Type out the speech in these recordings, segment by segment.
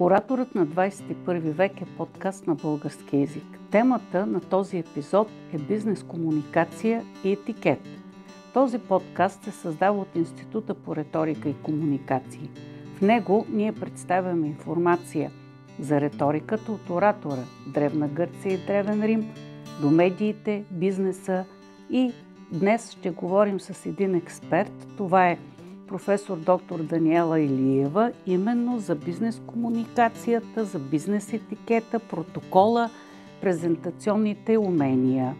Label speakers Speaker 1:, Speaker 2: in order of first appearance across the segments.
Speaker 1: Ораторът на 21 век е подкаст на български язик. Темата на този епизод е бизнес комуникация и етикет. Този подкаст се създава от Института по риторика и комуникации. В него ние представяме информация за риториката от оратора, Древна Гърция и Древен Рим, до медиите, бизнеса и днес ще говорим с един експерт. Това е професор доктор Даниела Илиева именно за бизнес комуникацията, за бизнес етикета, протокола, презентационните умения.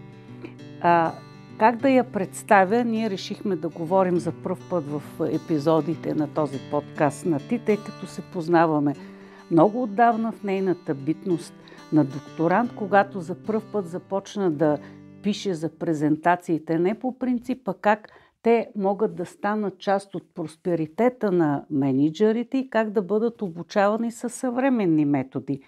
Speaker 1: А, как да я представя, ние решихме да говорим за първ път в епизодите на този подкаст на Ти, тъй като се познаваме много отдавна в нейната битност на докторант, когато за първ път започна да пише за презентациите, не по принципа как те могат да станат част от просперитета на менеджерите и как да бъдат обучавани със съвременни методи.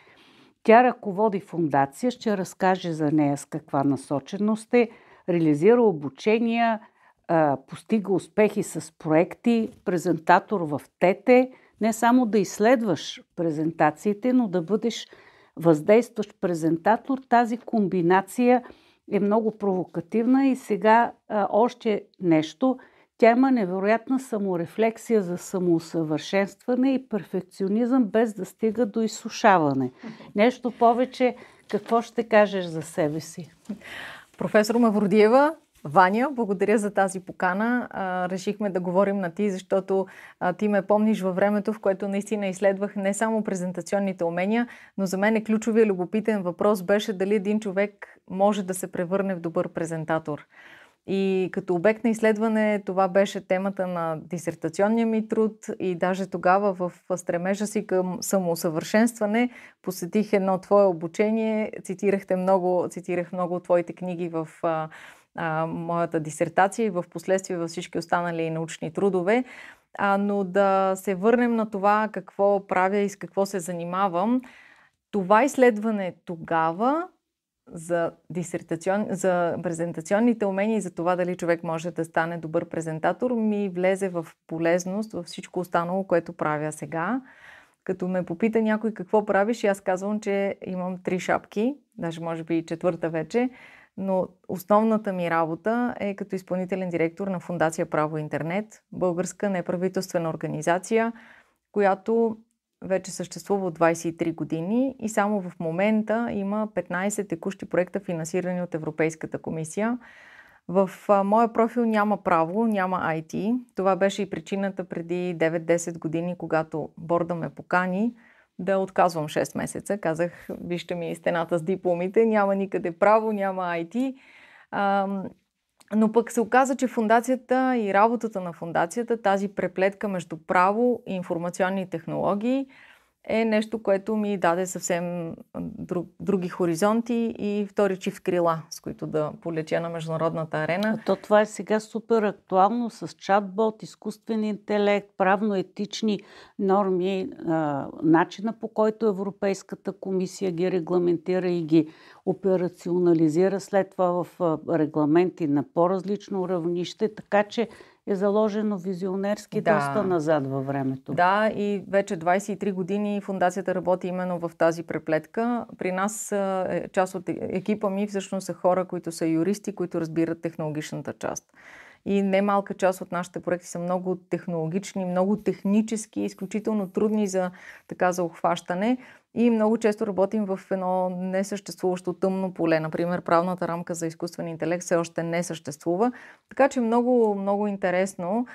Speaker 1: Тя ръководи фундация, ще разкаже за нея с каква насоченост е, реализира обучения, постига успехи с проекти, презентатор в ТЕТЕ, не само да изследваш презентациите, но да бъдеш въздействащ презентатор. Тази комбинация – е много провокативна и сега а, още нещо. Тя има невероятна саморефлексия за самоусъвършенстване и перфекционизъм без да стига до изсушаване. Нещо повече, какво ще кажеш за себе си? Професор Мавродиева, Ваня,
Speaker 2: благодаря за тази покана. А, решихме да говорим на ти, защото а, ти ме помниш във времето, в което наистина изследвах не само презентационните умения, но за мен е ключовия любопитен въпрос беше дали един човек може да се превърне в добър презентатор. И като обект на изследване това беше темата на дисертационния ми труд и даже тогава в стремежа си към самоусъвършенстване посетих едно твое обучение, цитирахте много, цитирах много твоите книги в а, моята дисертация и в последствие във всички останали научни трудове. А, но да се върнем на това какво правя и с какво се занимавам. Това изследване тогава за, диссертацион... за презентационните умения и за това дали човек може да стане добър презентатор, ми влезе в полезност във всичко останало, което правя сега. Като ме попита някой какво правиш, и аз казвам, че имам три шапки, даже може би и четвърта вече но основната ми работа е като изпълнителен директор на Фундация Право Интернет, българска неправителствена организация, която вече съществува от 23 години и само в момента има 15 текущи проекта, финансирани от Европейската комисия. В моя профил няма право, няма IT. Това беше и причината преди 9-10 години, когато борда ме покани – да отказвам 6 месеца. Казах, вижте ми стената с дипломите, няма никъде право, няма IT. но пък се оказа, че фундацията и работата на фундацията, тази преплетка между право и информационни технологии – е нещо, което ми даде съвсем друг, други
Speaker 1: хоризонти и втори чифт крила, с които да полетя на международната арена. А то това е сега супер актуално с чатбот, изкуствен интелект, правно-етични норми, а, начина по който Европейската комисия ги регламентира и ги операционализира след това в регламенти на по-различно равнище, така че е заложено визионерски да. доста назад във времето. Да,
Speaker 2: и вече 23 години фундацията работи именно в тази преплетка. При нас е част от е-, екипа ми всъщност са хора, които са юристи, които разбират технологичната част и немалка част от нашите проекти са много технологични, много технически, изключително трудни за, така, за охващане. И много често работим в едно несъществуващо тъмно поле. Например, правната рамка за изкуствен интелект все още не съществува. Така че много, много интересно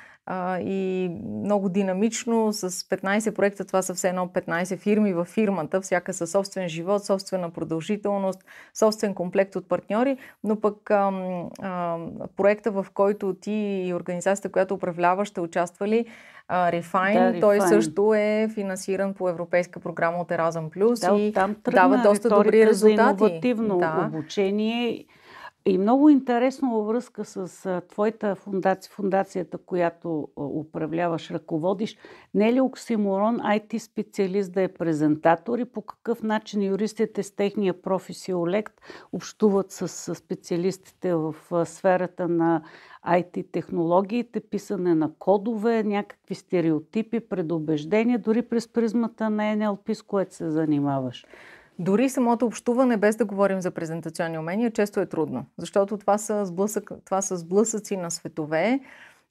Speaker 2: и много динамично с 15 проекта. Това са все едно 15 фирми във фирмата, всяка със собствен живот, собствена продължителност, собствен комплект от партньори, но пък а, а, проекта, в който ти и организацията, която управляваш, ще участвали, Refine, да, той Refine. също е финансиран по европейска програма от Erasmus+. Да, и там дава доста добри резултати. За иновативно да.
Speaker 1: обучение и много интересно във връзка с твоята фундация, фундацията, която управляваш, ръководиш, не е ли оксиморон IT специалист да е презентатор и по какъв начин юристите с техния професиолект общуват с специалистите в сферата на IT технологиите, писане на кодове, някакви стереотипи, предубеждения, дори през призмата на НЛП, с което се занимаваш? Дори самото общуване,
Speaker 2: без да говорим за презентационни умения, често е трудно, защото това са, сблъсък, това са сблъсъци на светове.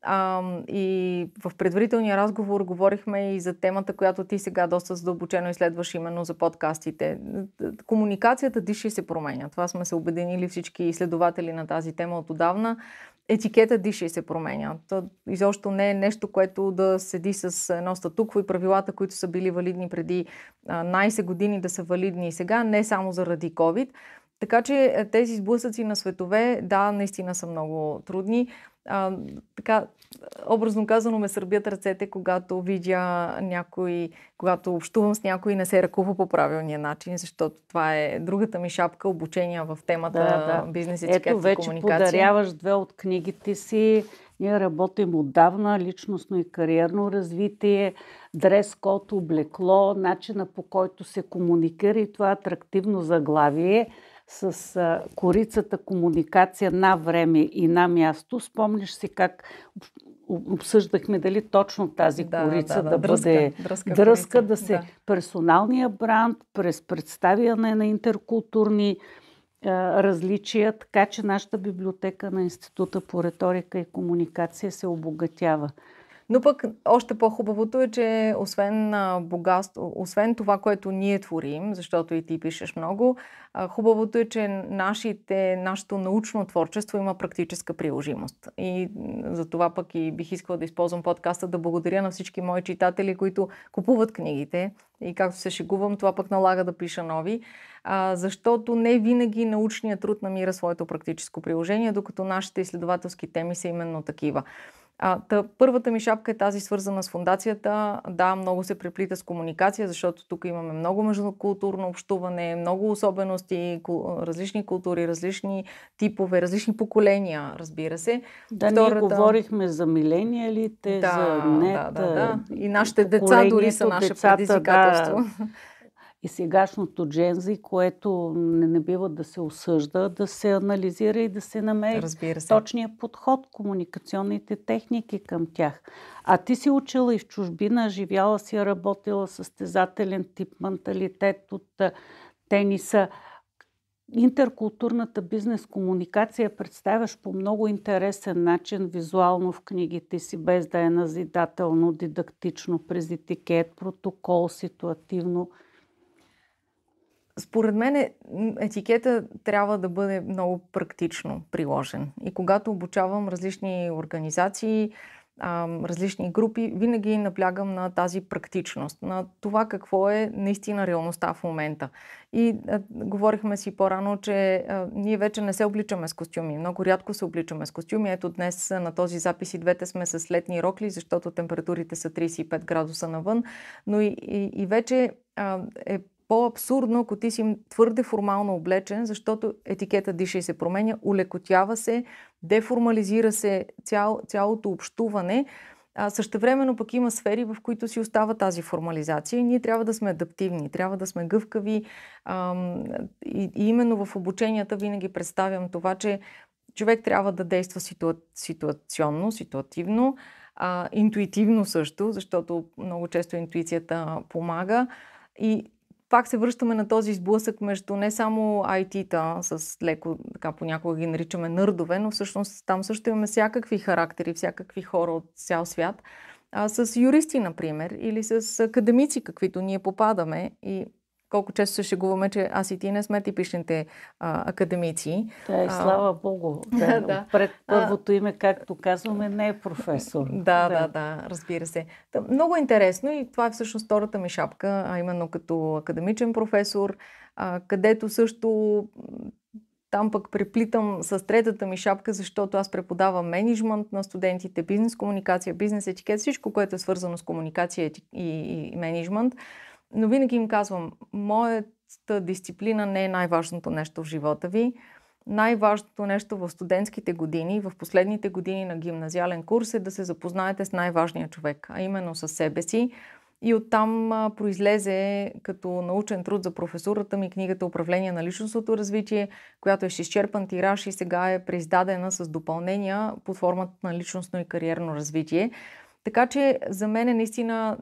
Speaker 2: А, и в предварителния разговор говорихме и за темата, която ти сега доста задълбочено изследваш именно за подкастите. Комуникацията диши се променя. Това сме се обединили всички изследователи на тази тема от отдавна етикета диша и се променя. То изобщо не е нещо, което да седи с едно статукво и правилата, които са били валидни преди най-се години да са валидни и сега, не само заради COVID. Така че е, тези сблъсъци на светове, да, наистина са много трудни а, така, образно казано ме сърбят ръцете, когато видя някой, когато общувам с някой и не се ръкува по правилния начин, защото това е другата ми шапка
Speaker 1: обучение в темата да, да. бизнес и Ето вече подаряваш две от книгите си. Ние работим отдавна, личностно и кариерно развитие, дрес-код, облекло, начина по който се комуникира и това е атрактивно заглавие – с а, корицата комуникация на време и на място. Спомняш си как обсъждахме дали точно тази да, корица да, да, да дръска, бъде дръска, дръска да се да. персоналния бранд през представяне на интеркултурни а, различия, така че нашата библиотека на Института по риторика и комуникация се обогатява. Но пък още по-хубавото е, че
Speaker 2: освен, богатство, освен това, което ние творим, защото и ти пишеш много, хубавото е, че нашите, нашето научно творчество има практическа приложимост. И за това пък и бих искала да използвам подкаста да благодаря на всички мои читатели, които купуват книгите. И както се шегувам, това пък налага да пиша нови, а, защото не винаги научният труд намира своето практическо приложение, докато нашите изследователски теми са именно такива. А, та, първата ми шапка е тази свързана с фундацията. Да, много се преплита с комуникация, защото тук имаме много междукултурно общуване, много особености, различни култури, различни типове, различни поколения, разбира се.
Speaker 1: Да, Втората... ние говорихме за милениалите, да, за нет, да, да, да. И
Speaker 2: нашите деца дори са наше децата, предизвикателство.
Speaker 1: Да и сегашното джензи, което не, не бива да се осъжда, да се анализира и да се намери Разбира се. точния подход, комуникационните техники към тях. А ти си учила и в чужбина, живяла си, работила състезателен тип менталитет от тениса. Интеркултурната бизнес комуникация представяш по много интересен начин визуално в книгите си, без да е назидателно, дидактично, през етикет, протокол, ситуативно – според мен е,
Speaker 2: етикета трябва да бъде много практично приложен. И когато обучавам различни организации, различни групи, винаги наблягам на тази практичност, на това какво е наистина реалността в момента. И говорихме си по-рано, че ние вече не се обличаме с костюми. Много рядко се обличаме с костюми. Ето днес на този запис и двете сме с летни рокли, защото температурите са 35 градуса навън, но и, и, и вече е по-абсурдно, ако ти си твърде формално облечен, защото етикета диша и се променя, улекотява се, деформализира се цял, цялото общуване. А същевременно пък има сфери, в които си остава тази формализация и ние трябва да сме адаптивни, трябва да сме гъвкави. Ам, и, и именно в обученията винаги представям това, че човек трябва да действа ситуа, ситуационно, ситуативно, а, интуитивно също, защото много често интуицията помага. И пак се връщаме на този сблъсък между не само IT-та, с леко, така понякога ги наричаме нърдове, но всъщност там също имаме всякакви характери, всякакви хора от цял свят, а, с юристи, например, или с академици, каквито ние попадаме. И колко често се шегуваме, че аз и ти не сме типичните а, академици. Да, и слава
Speaker 1: Богу. Да, да. Пред първото
Speaker 2: име, както казваме, не е професор. Да, да, да, да разбира се. Та, много интересно и това е всъщност втората ми шапка, а именно като академичен професор, а, където също там пък преплитам с третата ми шапка, защото аз преподавам менеджмент на студентите, бизнес комуникация, бизнес етикет, всичко, което е свързано с комуникация и, и, и менеджмент. Но винаги им казвам, моята дисциплина не е най-важното нещо в живота ви. Най-важното нещо в студентските години, в последните години на гимназиален курс е да се запознаете с най-важния човек, а именно с себе си. И оттам произлезе като научен труд за професурата ми книгата Управление на личностното развитие, която е с изчерпан тираж и сега е преиздадена с допълнения под формата на личностно и кариерно развитие. Така че за мен е наистина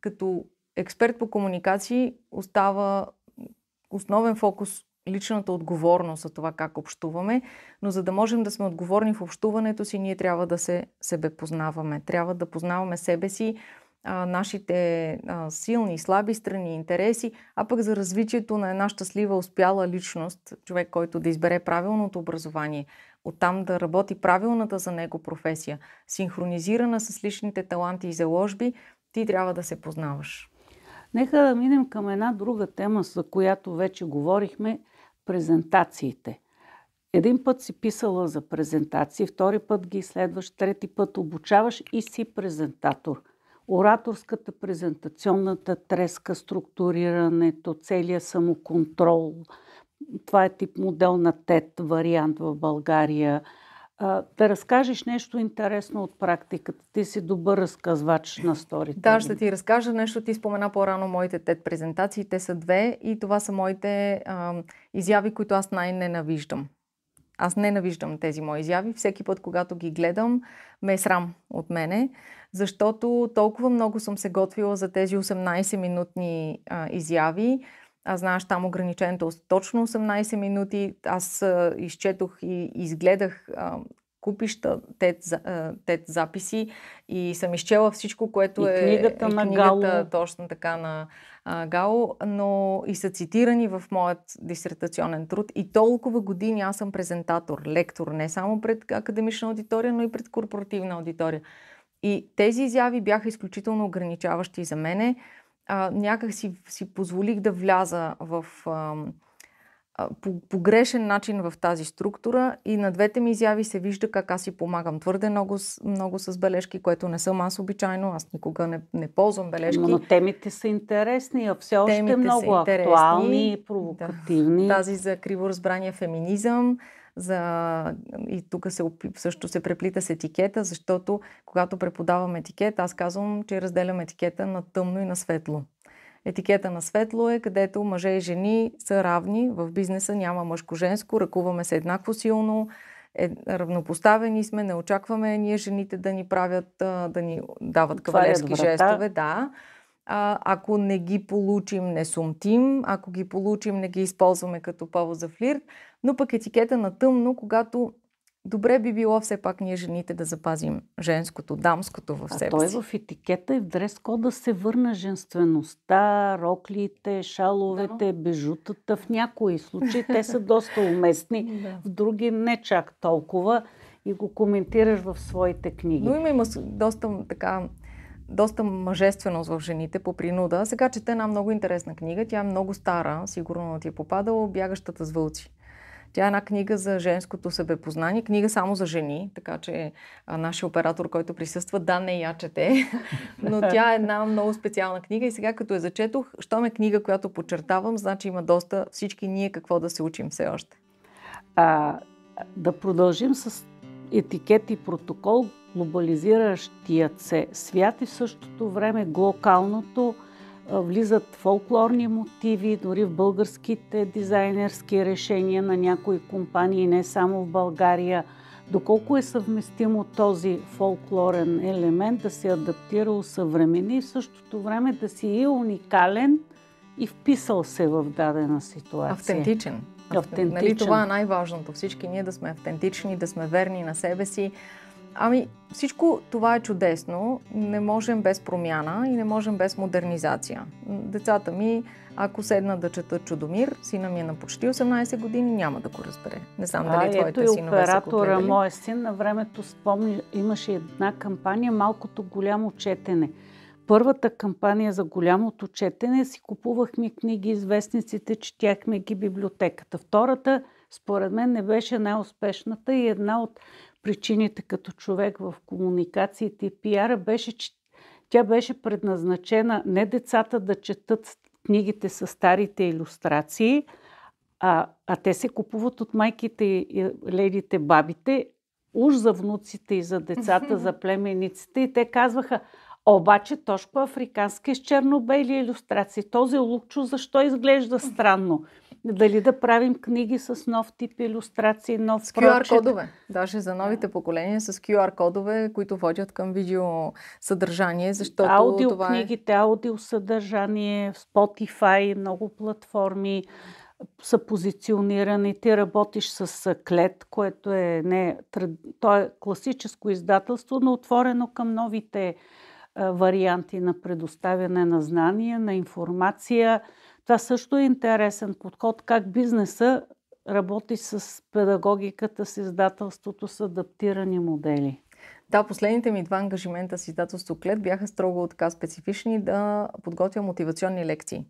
Speaker 2: като експерт по комуникации остава основен фокус личната отговорност за това как общуваме, но за да можем да сме отговорни в общуването си, ние трябва да се себе познаваме. Трябва да познаваме себе си, а, нашите а, силни и слаби страни, интереси, а пък за развитието на една щастлива, успяла личност, човек, който да избере правилното образование, оттам да работи правилната за него
Speaker 1: професия, синхронизирана с личните таланти и заложби, ти трябва да се познаваш. Нека да минем към една друга тема, за която вече говорихме презентациите. Един път си писала за презентации, втори път ги изследваш, трети път обучаваш и си презентатор. Ораторската, презентационната треска, структурирането, целият самоконтрол. Това е тип модел на ТЕТ e вариант в България – а, да разкажеш нещо интересно от практиката. Ти си добър разказвач на сторите. Да, ще ти разкажа
Speaker 2: нещо. Ти спомена по-рано моите тет презентации. Те са две и това са моите а, изяви, които аз най-ненавиждам. Аз ненавиждам тези мои изяви. Всеки път, когато ги гледам, ме е срам от мене, защото толкова много съм се готвила за тези 18-минутни а, изяви а знаеш там ограничението е точно 18 минути. Аз а, изчетох и изгледах а, купища тет, а, тет записи и съм изчела всичко, което и е книгата, е, на книгата Гало. точно така на а, Гало, но и са цитирани в моят дисертационен труд. И толкова години аз съм презентатор, лектор, не само пред академична аудитория, но и пред корпоративна аудитория. И тези изяви бяха изключително ограничаващи за мене а, някак си, си позволих да вляза в, а, по, погрешен начин в тази структура и на двете ми изяви се вижда как аз си помагам твърде много, много с бележки, което не съм аз обичайно, аз никога не, не ползвам бележки. Но
Speaker 1: темите са интересни, а все още темите много актуални и провокативни. Да. Тази за
Speaker 2: криворазбрания феминизъм, за... и тук се, също се преплита с етикета, защото когато преподавам етикет, аз казвам, че разделям етикета на тъмно и на светло. Етикета на светло е където мъже и жени са равни, в бизнеса няма мъжко-женско, ръкуваме се еднакво силно, е, равнопоставени сме, не очакваме ние жените да ни правят, да ни дават е кавалерски жестове. Да а, ако не ги получим, не сумтим, ако ги получим, не ги използваме като повод за флирт, но пък етикета на тъмно, когато добре би било все пак ние жените да
Speaker 1: запазим женското, дамското в себе си. А той е в етикета и в дрес-кода се върна женствеността, роклите, шаловете, да. бежутата. В някои случаи те са доста уместни, да. в други не чак толкова и го коментираш в своите книги. Но има, има доста така доста мъжественост в жените по
Speaker 2: принуда. Сега чета една много интересна книга. Тя е много стара, сигурно ти е попадала Бягащата с вълци. Тя е една книга за женското себепознание, книга само за жени, така че а, нашия оператор, който присъства, да, не я чете, но тя е една много специална книга и сега като я зачетох, щом е книга, която подчертавам, значи има доста всички ние какво да се учим
Speaker 1: все още. А, да продължим с етикет и протокол, глобализиращият се свят и в същото време глокалното влизат фолклорни мотиви, дори в българските дизайнерски решения на някои компании, не само в България. Доколко е съвместимо този фолклорен елемент да се адаптира, съвремени и в същото време да си е уникален и вписал се в дадена ситуация. Автентичен. Нали, Автентичен. Нали, това е
Speaker 2: най-важното. Всички ние да сме автентични, да сме верни на себе си, Ами, всичко това е чудесно. Не можем без промяна и не можем без модернизация. Децата ми, ако седна да чета Чудомир, сина ми е на почти 18 години, няма да го разбере. Не знам а, дали твоите синове са купили. гледали. Моя
Speaker 1: син на времето спомни, имаше една кампания «Малкото голямо четене». Първата кампания за голямото четене си купувахме книги, известниците, четяхме ги библиотеката. Втората, според мен, не беше най-успешната и една от причините като човек в комуникациите и пиара беше, че тя беше предназначена не децата да четат книгите с старите иллюстрации, а, а те се купуват от майките и ледите, бабите, уж за внуците и за децата, за племениците. И те казваха, обаче Тошко Африкански е с черно-бели иллюстрации. Този е лукчо защо изглежда странно? дали да правим книги с нов тип иллюстрации, нов С QR-кодове.
Speaker 2: Даже за новите поколения с QR-кодове, които водят към видео съдържание, защото
Speaker 1: аудио това е книгите, е... аудиосъдържание, Spotify, много платформи са позиционирани. Ти работиш с клет, което е не... То е класическо издателство, но отворено към новите варианти на предоставяне на знания, на информация – това също е интересен подход, как бизнеса работи с педагогиката, с издателството, с адаптирани модели.
Speaker 2: Да, последните ми два ангажимента с издателство Клет бяха строго така специфични да подготвя мотивационни лекции.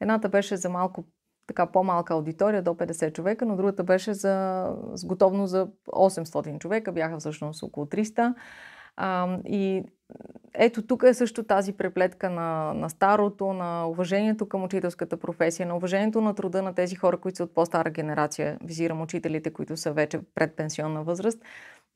Speaker 2: Едната беше за малко така по-малка аудитория до 50 човека, но другата беше за, с готовно за 800 човека, бяха всъщност около 300. А, и ето тук е също тази преплетка на, на старото, на уважението към учителската професия, на уважението на труда на тези хора, които са от по-стара генерация. Визирам учителите, които са вече пред пенсионна възраст.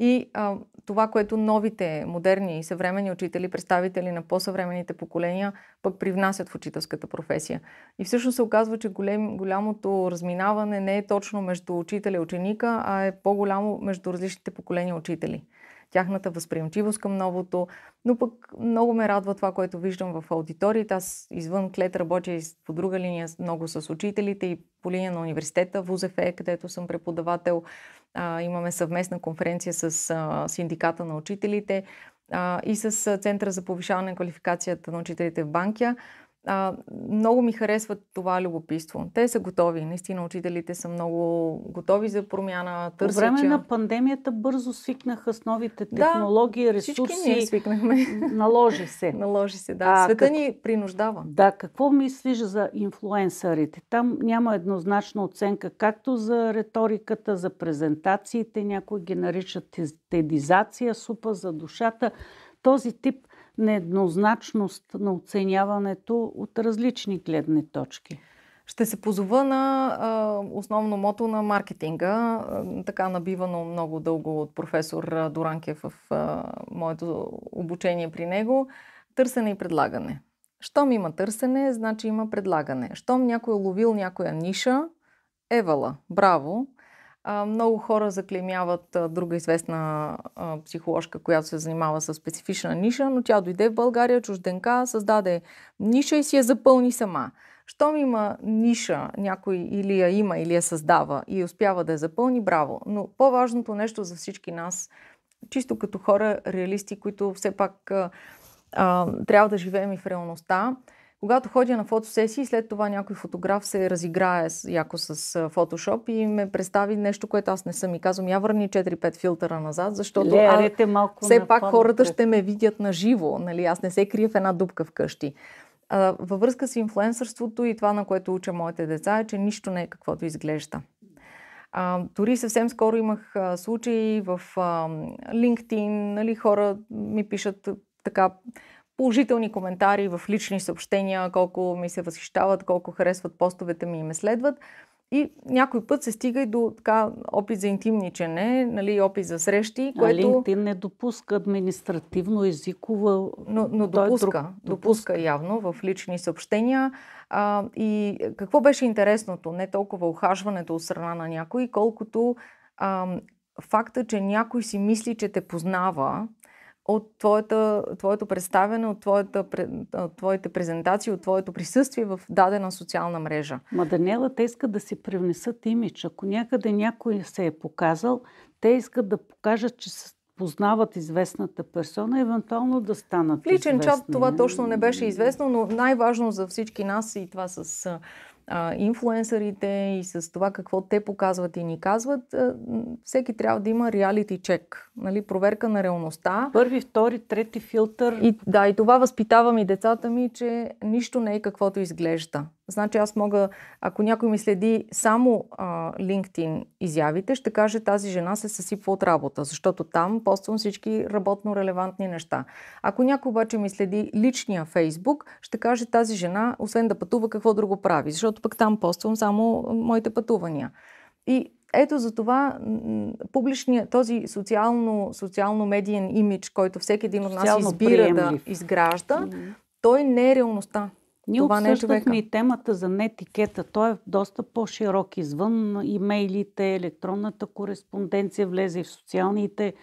Speaker 2: И а, това, което новите, модерни и съвременни учители, представители на по-съвременните поколения, пък привнасят в учителската професия. И всъщност се оказва, че голем, голямото разминаване не е точно между учителя и ученика, а е по-голямо между различните поколения учители тяхната възприемчивост към новото. Но пък много ме радва това, което виждам в аудиторията. Аз извън клет работя и по друга линия много с учителите и по линия на университета в УЗФ, където съм преподавател. А, имаме съвместна конференция с а, синдиката на учителите а, и с Центъра за повишаване на квалификацията на учителите в Банкия а, много ми харесват това любопитство. Те са готови. Наистина, учителите са много готови за промяна. Търсят, По време че... на
Speaker 1: пандемията бързо свикнаха с новите технологии, да, ресурси. Всички ние свикнахме. Наложи се. Наложи се, да. А, Света как... ни принуждава. Да, какво мислиш за инфлуенсърите? Там няма еднозначна оценка, както за риториката, за презентациите. Някои ги наричат тедизация, супа за душата. Този тип нееднозначност на оценяването от различни гледни точки. Ще се позова на а, основно мото
Speaker 2: на маркетинга, така набивано много дълго от професор Доранкев в а, моето обучение при него. Търсене и предлагане. Щом има търсене, значи има предлагане. Щом някой е ловил някоя ниша, евала, браво. Много хора заклемяват друга известна психоложка, която се занимава с специфична ниша, но тя дойде в България, чужденка, създаде ниша и си я запълни сама. Щом има ниша, някой или я има, или я създава и успява да я запълни, браво. Но по-важното нещо за всички нас, чисто като хора, реалисти, които все пак а, трябва да живеем и в реалността, когато ходя на фотосесии, след това някой фотограф се разиграе с, яко с фотошоп и ме представи нещо, което аз не съм. И казвам, я върни 4-5 филтъра назад, защото Ле, а, е малко все пак хората ще ме видят на живо. Нали? Аз не се крия в една дупка вкъщи. А, във връзка с инфлуенсърството и това, на което уча моите деца, е, че нищо не е каквото изглежда. А, дори съвсем скоро имах а, случаи в а, LinkedIn, нали, хора ми пишат така положителни коментари в лични съобщения, колко ми се възхищават, колко харесват постовете ми и ме следват. И някой път се стига и до така опит за интимничене, нали, опит за срещи, което... LinkedIn не допуска административно езикова... Но, но допуска, е друг... допуска явно в лични съобщения. А, и какво беше интересното? Не толкова охажването от страна на някой, колкото а, факта, че някой си мисли, че те познава от твоята, твоето представяне, от, твоята, от твоите презентации, от
Speaker 1: твоето присъствие в дадена социална мрежа. Ма Даниела, те искат да си привнесат имидж. Ако някъде някой се е показал, те искат да покажат, че са познават известната персона, евентуално да станат личен известни. чат това точно не беше известно, но най-важно
Speaker 2: за всички нас и това с а, инфлуенсърите и с това какво те показват и ни казват, а, всеки трябва да има реалити чек, нали, проверка на реалността.
Speaker 1: Първи, втори, трети филтър. И,
Speaker 2: да, и това възпитавам и децата ми, че нищо не е каквото изглежда. Значи аз мога, ако някой ми следи само а, LinkedIn изявите, ще каже тази жена се съсипва от работа, защото там поствам всички работно релевантни неща. Ако някой обаче ми следи личния Facebook, ще каже тази жена, освен да пътува, какво друго прави, защото пък там поствам само моите пътувания. И ето за това публичния, този социално, социално-медиен имидж,
Speaker 1: който всеки един от нас избира приемлив. да изгражда, mm-hmm. той не е реалността. Ние това не е и темата за нетикета. Той е доста по-широк извън имейлите, електронната кореспонденция, влезе и в социалните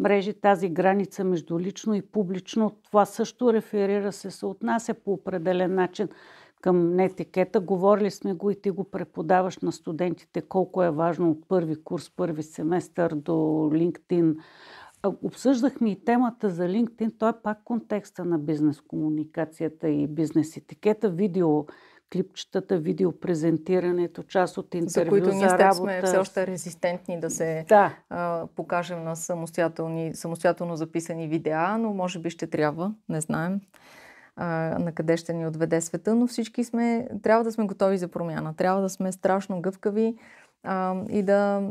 Speaker 1: мрежи тази граница между лично и публично. Това също реферира се, се отнася по определен начин към нетикета. Говорили сме го и ти го преподаваш на студентите колко е важно от първи курс, първи семестър до LinkedIn обсъждахме и темата за LinkedIn, той е пак контекста на бизнес комуникацията и бизнес етикета, видео клипчетата, видеопрезентирането, част от интервю за, които ние за работа. сме все още
Speaker 2: резистентни да се да. А, покажем на самостоятелно записани видеа, но може би ще трябва, не знаем а, на къде ще ни отведе света, но всички сме, трябва да сме готови за промяна, трябва да сме страшно гъвкави, а, и да,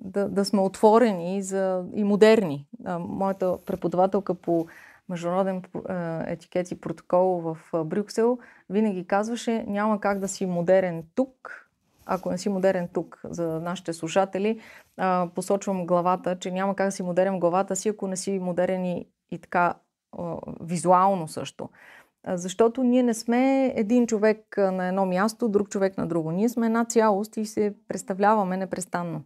Speaker 2: да, да сме отворени за, и модерни. А, моята преподавателка по международен е, етикет и протокол в е, Брюксел винаги казваше, няма как да си модерен тук, ако не си модерен тук за нашите слушатели, а, посочвам главата, че няма как да си модерен главата си, ако не си модерен и, и така а, визуално също. Защото ние не сме един човек на едно място, друг човек на друго. Ние сме една цялост и се представляваме непрестанно.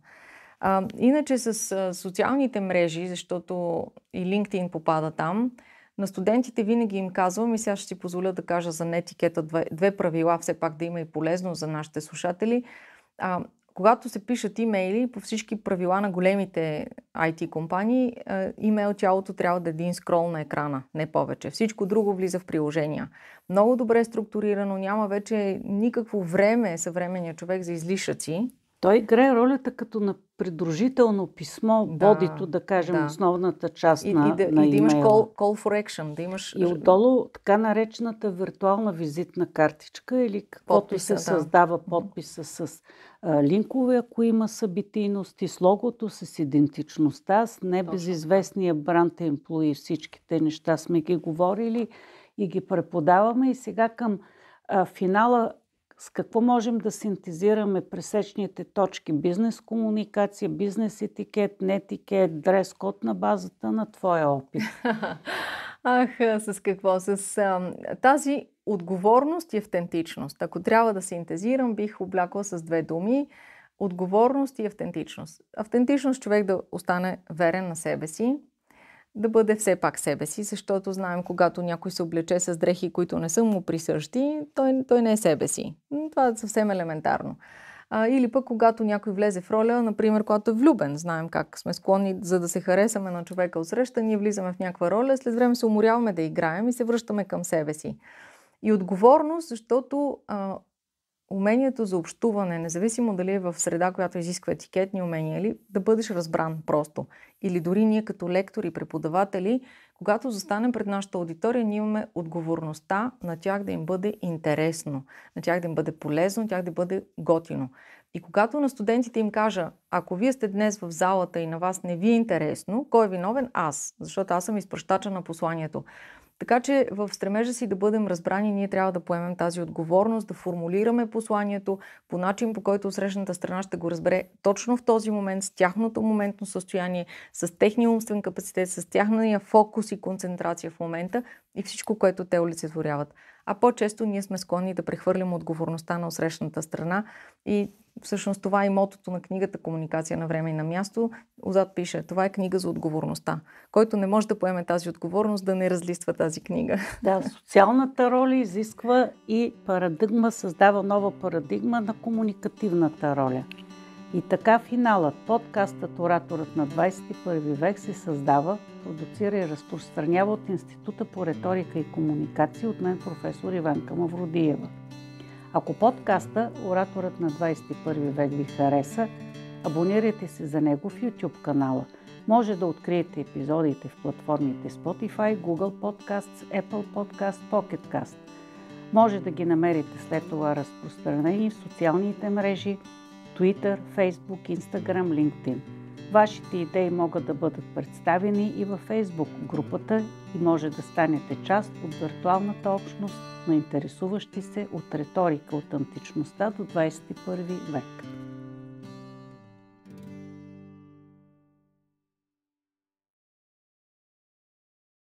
Speaker 2: А, иначе с а, социалните мрежи, защото и LinkedIn попада там, на студентите винаги им казвам и сега ще си позволя да кажа за нетикета две, две правила, все пак да има и полезно за нашите слушатели. А, когато се пишат имейли по всички правила на големите IT компании, имейл тялото трябва да е един скрол на екрана, не повече. Всичко друго влиза в приложения. Много добре е
Speaker 1: структурирано, няма вече
Speaker 2: никакво време съвременния човек за излишъци.
Speaker 1: Той играе ролята като на придружително писмо, да, бодито, да кажем, да. основната част и, на, и да, на и да имаш call, call for action, да имаш... И отдолу така наречената виртуална визитна картичка или каквото подписа, се да. създава подписа с а, линкове, ако има и с логото, с идентичността, с небезизвестния бранд емплои, всичките неща сме ги говорили и ги преподаваме и сега към а, финала с какво можем да синтезираме пресечните точки бизнес комуникация, бизнес етикет, нетикет, дрес код на базата на твоя опит?
Speaker 2: Ах, с
Speaker 1: какво? С а, тази отговорност
Speaker 2: и автентичност. Ако трябва да синтезирам, бих облякла с две думи отговорност и автентичност. Автентичност човек да остане верен на себе си, да бъде все пак себе си, защото знаем, когато някой се облече с дрехи, които не са му присъщи, той, той не е себе си. Това е съвсем елементарно. А, или пък, когато някой влезе в роля, например, когато е влюбен, знаем как сме склонни, за да се харесаме на човека отсреща, ние влизаме в някаква роля, след време се уморяваме да играем и се връщаме към себе си. И отговорност, защото а, умението за общуване, независимо дали е в среда, която изисква етикетни умения, или да бъдеш разбран просто. Или дори ние като лектори, преподаватели, когато застанем пред нашата аудитория, ние имаме отговорността на тях да им бъде интересно, на тях да им бъде полезно, на тях да бъде готино. И когато на студентите им кажа, ако вие сте днес в залата и на вас не ви е интересно, кой е виновен? Аз. Защото аз съм изпращача на посланието. Така че в стремежа си да бъдем разбрани, ние трябва да поемем тази отговорност, да формулираме посланието по начин, по който срещната страна ще го разбере точно в този момент, с тяхното моментно състояние, с техния умствен капацитет, с тяхния фокус и концентрация в момента и всичко, което те олицетворяват. А по-често ние сме склонни да прехвърлим отговорността на срещната страна и всъщност това е мотото на книгата Комуникация на време и на място. Отзад пише, това е книга за отговорността. Който не може
Speaker 1: да поеме тази отговорност, да не разлиства тази книга. Да, социалната роля изисква и парадигма, създава нова парадигма на комуникативната роля. И така финалът, подкастът Ораторът на 21 век се създава, продуцира и разпространява от Института по риторика и комуникация от мен професор Иванка Мавродиева. Ако подкаста Ораторът на 21 век ви хареса, абонирайте се за него в YouTube канала. Може да откриете епизодите в платформите Spotify, Google Podcasts, Apple Podcasts, Pocket Cast. Може да ги намерите след това разпространени в социалните мрежи Twitter, Facebook, Instagram, LinkedIn – Вашите идеи могат да бъдат представени и във Facebook групата и може да станете част от виртуалната общност на интересуващи се от риторика от античността до 21 век.